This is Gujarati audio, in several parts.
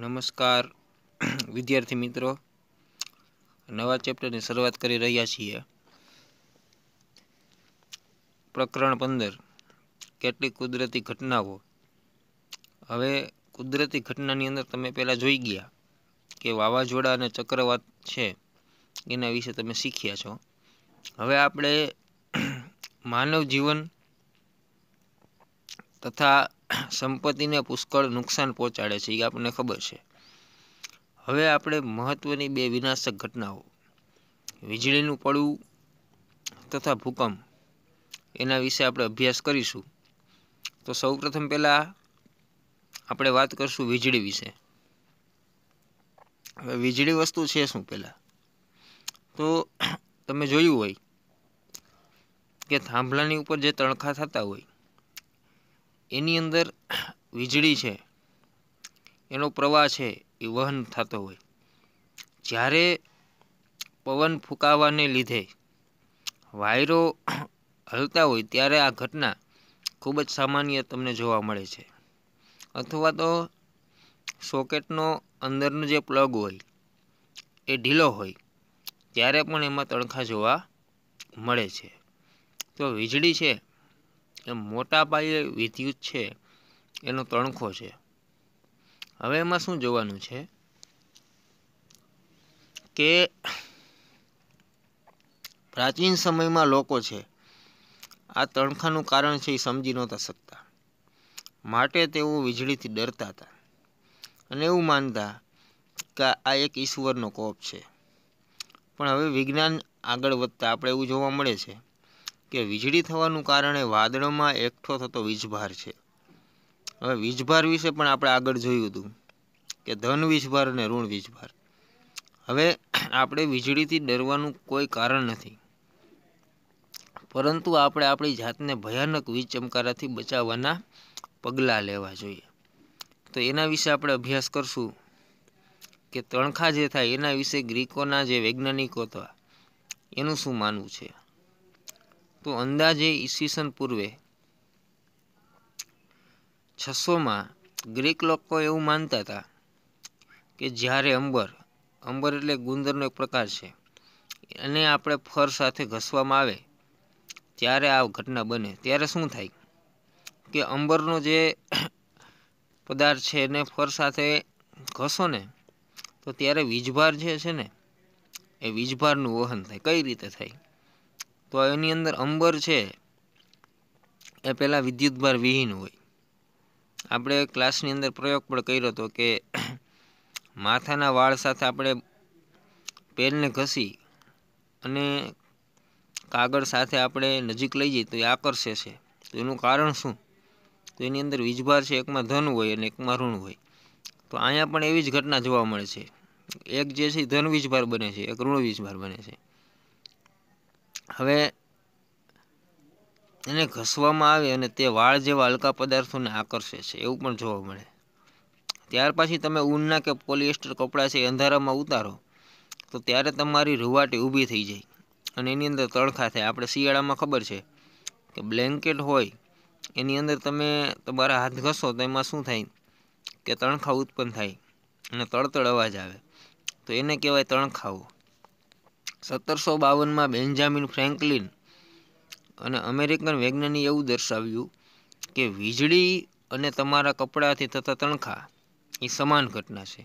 નમસ્કાર વિદ્યાર્થી મિત્રો નવા ચેપ્ટરની શરૂઆત કરી રહ્યા છીએ પ્રકરણ પંદર કેટલીક કુદરતી ઘટનાઓ હવે કુદરતી ઘટનાની અંદર તમે પહેલાં જોઈ ગયા કે વાવાઝોડા અને ચક્રવાત છે એના વિશે તમે શીખ્યા છો હવે આપણે માનવ જીવન તથા સંપત્તિને પુષ્કળ નુકસાન પહોંચાડે છે એ આપણને ખબર છે હવે આપણે મહત્વની બે વિનાશક ઘટનાઓ વીજળીનું પડવું તથા ભૂકંપ એના વિશે આપણે અભ્યાસ કરીશું તો સૌપ્રથમ પહેલાં આપણે વાત કરીશું વીજળી વિશે હવે વીજળી વસ્તુ છે શું પહેલાં તો તમે જોયું હોય કે થાંભલાની ઉપર જે તણખા થતા હોય એની અંદર વીજળી છે એનો પ્રવાહ છે એ વહન થતો હોય જ્યારે પવન ફૂંકાવાને લીધે વાયરો હલતા હોય ત્યારે આ ઘટના ખૂબ જ સામાન્ય તમને જોવા મળે છે અથવા તો સોકેટનો અંદરનો જે પ્લગ હોય એ ઢીલો હોય ત્યારે પણ એમાં તણખા જોવા મળે છે તો વીજળી છે એ મોટા પાયે વિદ્યુત છે એનો તણખો છે હવે એમાં શું જોવાનું છે કે પ્રાચીન સમયમાં લોકો છે આ તણખાનું કારણ છે એ સમજી નહોતા શકતા માટે તેઓ વીજળીથી ડરતા હતા અને એવું માનતા કે આ એક ઈશ્વરનો કોપ છે પણ હવે વિજ્ઞાન આગળ વધતા આપણે એવું જોવા મળે છે કે વીજળી થવાનું કારણે વાદળોમાં એકઠો થતો વીજભાર છે હવે વીજભાર વિશે પણ આપણે આગળ જોયું હતું કે ધન વીજભાર અને ઋણ વીજભાર હવે આપણે વીજળીથી ડરવાનું કોઈ કારણ નથી પરંતુ આપણે આપણી જાતને ભયાનક વીજ ચમકારાથી બચાવવાના પગલાં લેવા જોઈએ તો એના વિશે આપણે અભ્યાસ કરશું કે તણખા જે થાય એના વિશે ગ્રીકોના જે વૈજ્ઞાનિકો હતા એનું શું માનવું છે તો અંદાજે ઈસવીસન પૂર્વે છસોમાં ગ્રીક લોકો એવું માનતા હતા કે જ્યારે અંબર અંબર એટલે ગુંદરનો એક પ્રકાર છે એને આપણે ફર સાથે ઘસવામાં આવે ત્યારે આ ઘટના બને ત્યારે શું થાય કે અંબરનો જે પદાર્થ છે એને ફર સાથે ઘસો ને તો ત્યારે વીજભાર જે છે ને એ વીજભારનું વહન થાય કઈ રીતે થાય તો એની અંદર અંબર છે એ પહેલાં વિદ્યુતભાર વિહીન હોય આપણે ક્લાસની અંદર પ્રયોગ પણ કર્યો હતો કે માથાના વાળ સાથે આપણે પેનને ઘસી અને કાગળ સાથે આપણે નજીક લઈ જઈએ તો એ આકર્ષે છે તો એનું કારણ શું તો એની અંદર વીજભાર છે એકમાં ધન હોય અને એકમાં ઋણ હોય તો અહીંયા પણ એવી જ ઘટના જોવા મળે છે એક જે છે ધન વીજભાર બને છે એક ઋણ વીજભાર બને છે હવે એને ઘસવામાં આવે અને તે વાળ જેવા હલકા પદાર્થોને આકર્ષે છે એવું પણ જોવા મળે ત્યાર પછી તમે ઊનના કે પોલિએસ્ટર કપડાં છે અંધારામાં ઉતારો તો ત્યારે તમારી રૂવાટી ઊભી થઈ જાય અને એની અંદર તડખા થાય આપણે શિયાળામાં ખબર છે કે બ્લેન્કેટ હોય એની અંદર તમે તમારા હાથ ઘસો તો એમાં શું થાય કે તણખા ઉત્પન્ન થાય અને તળતળ અવાજ આવે તો એને કહેવાય તણખાવું સત્તરસો બાવનમાં બેન્જામિન ફ્રેન્કલિન અને અમેરિકન વૈજ્ઞાનિક એવું દર્શાવ્યું કે વીજળી અને તમારા કપડાથી થતા તણખા એ સમાન ઘટના છે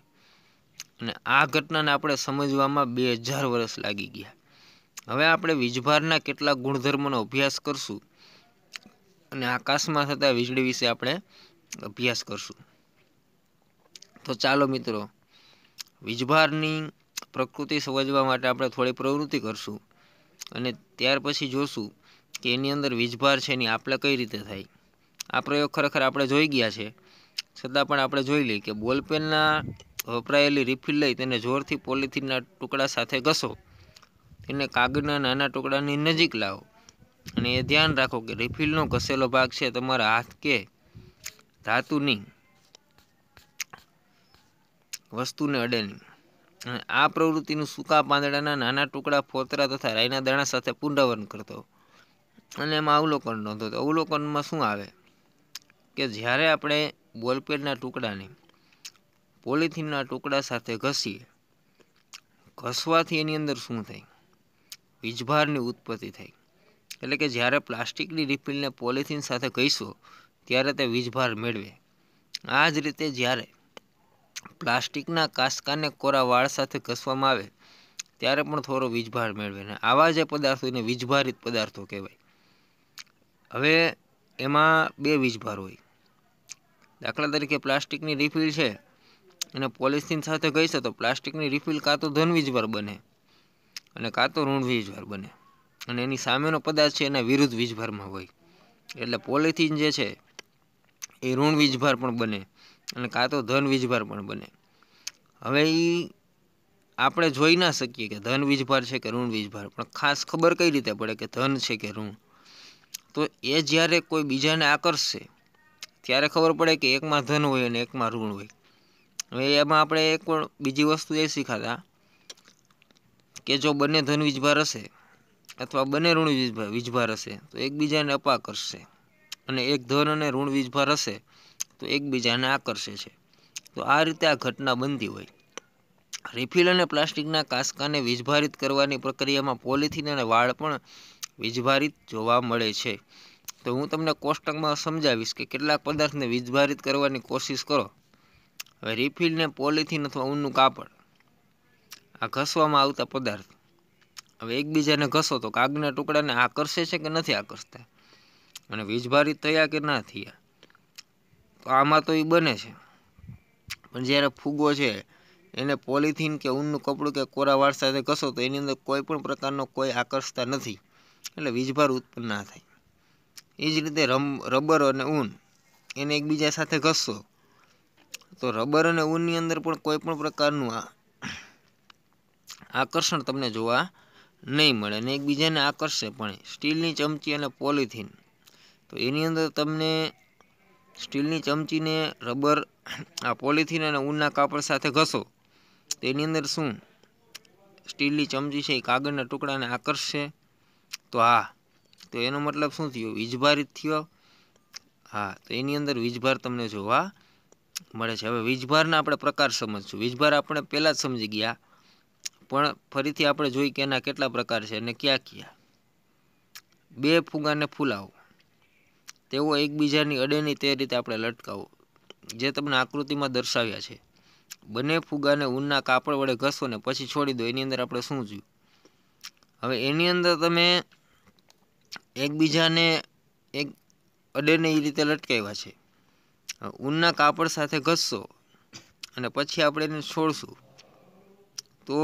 અને આ ઘટનાને આપણે સમજવામાં બે હજાર વર્ષ લાગી ગયા હવે આપણે વીજભારના કેટલાક ગુણધર્મોનો અભ્યાસ કરશું અને આકાશમાં થતા વીજળી વિશે આપણે અભ્યાસ કરશું તો ચાલો મિત્રો વીજભારની પ્રકૃતિ સમજવા માટે આપણે થોડી પ્રવૃત્તિ કરશું અને ત્યાર પછી જોશું કે એની અંદર વીજભાર છે એની આપણે કઈ રીતે થાય આ પ્રયોગ ખરેખર આપણે જોઈ ગયા છે છતાં પણ આપણે જોઈ લઈએ કે બોલપેનના વપરાયેલી રિફિલ લઈ તેને જોરથી પોલિથીનના ટુકડા સાથે ઘસો તેને કાગળના નાના ટુકડાની નજીક લાવો અને એ ધ્યાન રાખો કે રિફિલનો ઘસેલો ભાગ છે તમારા હાથ કે ધાતુની વસ્તુને અડે નહીં અને આ પ્રવૃત્તિનું સૂકા પાંદડાના નાના ટુકડા ફોતરા તથા રાયના દાણા સાથે પુનરાવર્તન કરતો અને એમાં અવલોકન નોંધો તો અવલોકનમાં શું આવે કે જ્યારે આપણે બોલપેડના ટુકડાને પોલિથીનના ટુકડા સાથે ઘસીએ ઘસવાથી એની અંદર શું થાય વીજભારની ઉત્પત્તિ થાય એટલે કે જ્યારે પ્લાસ્ટિકની રિફિલને પોલિથીન સાથે ઘસો ત્યારે તે વીજભાર મેળવે આ જ રીતે જ્યારે પ્લાસ્ટિકના કાસકાને કોરા વાળ સાથે ઘસવામાં આવે ત્યારે પણ થોડો વીજભાર મેળવે ને આવા જે પદાર્થો એને વીજભારિત પદાર્થો કહેવાય હવે એમાં બે વીજભાર હોય દાખલા તરીકે પ્લાસ્ટિકની રિફિલ છે અને પોલિથીન સાથે ઘસે તો પ્લાસ્ટિકની રિફિલ કાં તો ધન વીજભાર બને અને કાં તો ઋણ વીજભાર બને અને એની સામેનો પદાર્થ છે એના વિરુદ્ધ વીજભારમાં હોય એટલે પોલિથિન જે છે એ ઋણ વીજભાર પણ બને અને કાં તો ધન વીજભાર પણ બને હવે એ આપણે જોઈ ના શકીએ કે ધન વીજભાર છે કે ઋણ વીજભાર પણ ખાસ ખબર કઈ રીતે પડે કે ધન છે કે ઋણ તો એ જ્યારે કોઈ બીજાને આકર્ષશે ત્યારે ખબર પડે કે એકમાં ધન હોય અને એકમાં ઋણ હોય હવે એમાં આપણે એક પણ બીજી વસ્તુ એ શીખાતા કે જો બંને ધન વીજભાર હશે અથવા બંને ઋણ વીજભાર વીજભાર હશે તો એકબીજાને અપાકર્ષશે અને એક ધન અને ઋણ વીજભાર હશે તો એકબીજાને આકર્ષે છે તો આ રીતે આ ઘટના બનતી હોય રિફિલ અને પ્લાસ્ટિકના કાસકાને વીજભારિત કરવાની પ્રક્રિયામાં પોલિથીન અને વાળ પણ વીજભારિત જોવા મળે છે તો હું તમને કોષ્ટકમાં સમજાવીશ કે કેટલાક પદાર્થને વીજભારિત કરવાની કોશિશ કરો હવે રિફિલને પોલિથીન અથવા ઊનનું કાપડ આ ઘસવામાં આવતા પદાર્થ હવે એકબીજાને ઘસો તો કાગના ટુકડાને આકર્ષે છે કે નથી આકર્ષતા અને વીજભારિત થયા કે ના થયા તો આમાં તો એ બને છે પણ જ્યારે ફૂગો છે એને પોલિથીન કે ઊનનું કપડું કે કોરા વાળ સાથે ઘસો તો એની અંદર કોઈ પણ પ્રકારનો કોઈ આકર્ષતા નથી એટલે વીજભાર ઉત્પન્ન ના થાય એ જ રીતે રમ રબર અને ઊન એને એકબીજા સાથે ઘસશો તો રબર અને ઊનની અંદર પણ કોઈ પણ પ્રકારનું આકર્ષણ તમને જોવા નહીં મળે અને એકબીજાને આકર્ષે પણ સ્ટીલની ચમચી અને પોલિથીન તો એની અંદર તમને સ્ટીલની ચમચીને રબર આ પોલિથિન અને ઊનના કાપડ સાથે ઘસો તેની અંદર શું સ્ટીલની ચમચી છે એ કાગળના ટુકડાને આકર્ષશે તો હા તો એનો મતલબ શું થયો વીજભારિત થયો હા તો એની અંદર વીજભાર તમને જોવા મળે છે હવે વીજભારના આપણે પ્રકાર સમજશું વીજભાર આપણે પહેલાં જ સમજી ગયા પણ ફરીથી આપણે જોઈ કે એના કેટલા પ્રકાર છે અને ક્યાં ક્યાં બે ફુગાને ફૂલાવો તેઓ એકબીજાની અડેની તે રીતે આપણે લટકાવો જે તમને આકૃતિમાં દર્શાવ્યા છે બંને ફુગાને ઊનના કાપડ વડે ઘસો ને પછી છોડી દો એની અંદર આપણે શું જોયું હવે એની અંદર તમે એકબીજાને એક અડેને એ રીતે લટકાવ્યા છે ઊનના કાપડ સાથે ઘસશો અને પછી આપણે એને છોડશું તો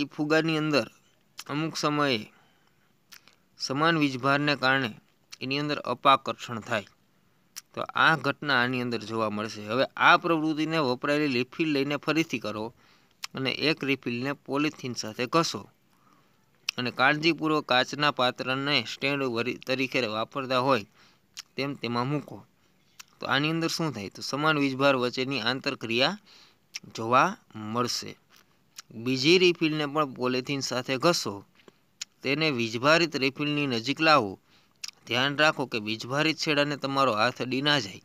એ ફુગાની અંદર અમુક સમયે સમાન વીજભારને કારણે એની અંદર અપાકર્ષણ થાય તો આ ઘટના આની અંદર જોવા મળશે હવે આ પ્રવૃત્તિને વપરાયેલી રિફિલ લઈને ફરીથી કરો અને એક રિફિલને પોલિથીન સાથે ઘસો અને કાળજીપૂર્વક કાચના પાત્રને સ્ટેન્ડ તરીકે વાપરતા હોય તેમ તેમાં મૂકો તો આની અંદર શું થાય તો સમાન વીજભાર વચ્ચેની આંતરક્રિયા જોવા મળશે બીજી રિફિલને પણ પોલિથીન સાથે ઘસો તેને વીજભારિત રિફિલની નજીક લાવો ધ્યાન રાખો કે વીજભારી છેડાને તમારો હાથ ડી ના જાય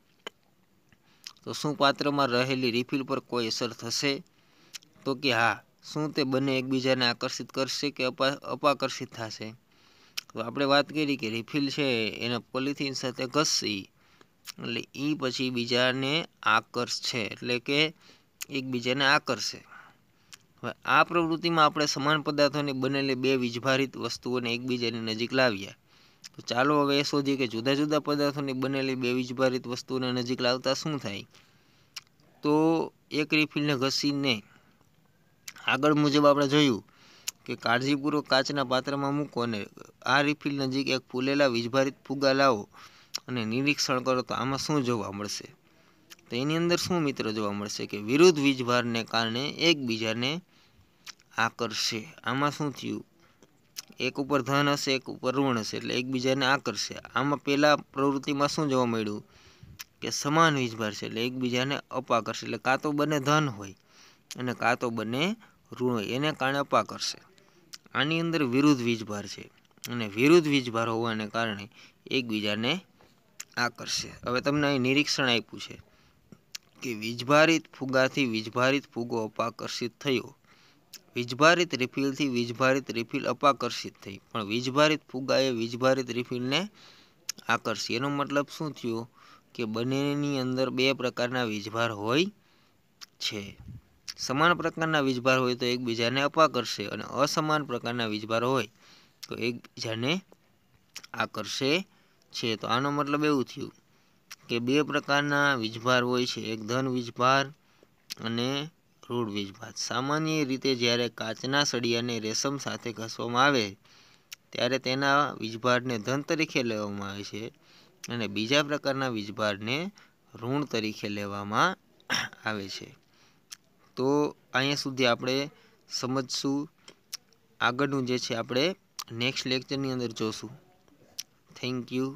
તો શું પાત્રમાં રહેલી રિફિલ પર કોઈ અસર થશે તો કે હા શું તે બંને એકબીજાને આકર્ષિત કરશે કે અપાકર્ષિત થશે તો આપણે વાત કરી કે રિફિલ છે એને પોલિથીન સાથે ઘસશે એટલે એ પછી બીજાને આકર્ષશે એટલે કે એકબીજાને આકર્ષે હવે આ પ્રવૃત્તિમાં આપણે સમાન પદાર્થોની બનેલી બે વીજભારિત વસ્તુઓને એકબીજાની નજીક લાવ્યા તો ચાલો હવે એ શોધીએ કે જુદા જુદા પદાર્થોની બનેલી બે વીજભારિત વસ્તુને નજીક લાવતા શું થાય તો એક રિફિલને ઘસીને આગળ મુજબ આપણે જોયું કે કાળજીપૂર્વક કાચના પાત્રમાં મૂકો અને આ રિફિલ નજીક એક ફૂલેલા વીજભારિત ફુગા લાવો અને નિરીક્ષણ કરો તો આમાં શું જોવા મળશે તો એની અંદર શું મિત્રો જોવા મળશે કે વિરુદ્ધ વીજભારને કારણે એકબીજાને આકર્ષે આમાં શું થયું એક ઉપર ધન હશે એક ઉપર ઋણ હશે એટલે એકબીજાને આકર્ષે આમાં પહેલાં પ્રવૃત્તિમાં શું જોવા મળ્યું કે સમાન વીજભાર છે એટલે એકબીજાને અપાકર્ષે એટલે કાં તો બંને ધન હોય અને કાં તો બંને ઋણ હોય એને કારણે અપાકર્ષે આની અંદર વિરુદ્ધ વીજભાર છે અને વિરુદ્ધ વીજભાર હોવાને કારણે એકબીજાને આકર્ષે હવે તમને અહીં નિરીક્ષણ આપ્યું છે કે વીજભારિત ફુગાથી વીજભારિત ફુગો અપાકર્ષિત થયો વીજભારિત રિફિલથી વીજભારિત રિફિલ અપાકર્ષિત થઈ પણ વીજભારિત ફુગાએ વીજભારિત રિફિલને આકર્ષી એનો મતલબ શું થયો કે બંનેની અંદર બે પ્રકારના વીજભાર હોય છે સમાન પ્રકારના વીજભાર હોય તો એકબીજાને અપાકર્ષે અને અસમાન પ્રકારના વીજભાર હોય તો એકબીજાને આકર્ષે છે તો આનો મતલબ એવું થયું કે બે પ્રકારના વીજભાર હોય છે એક ધન વીજભાર અને ક્રૂડ વીજભાત સામાન્ય રીતે જ્યારે કાચના સળિયાને રેશમ સાથે ઘસવામાં આવે ત્યારે તેના વીજભારને ધન તરીકે લેવામાં આવે છે અને બીજા પ્રકારના વીજભારને ઋણ તરીકે લેવામાં આવે છે તો અહીંયા સુધી આપણે સમજશું આગળનું જે છે આપણે નેક્સ્ટ લેક્ચરની અંદર જોશું થેન્ક યુ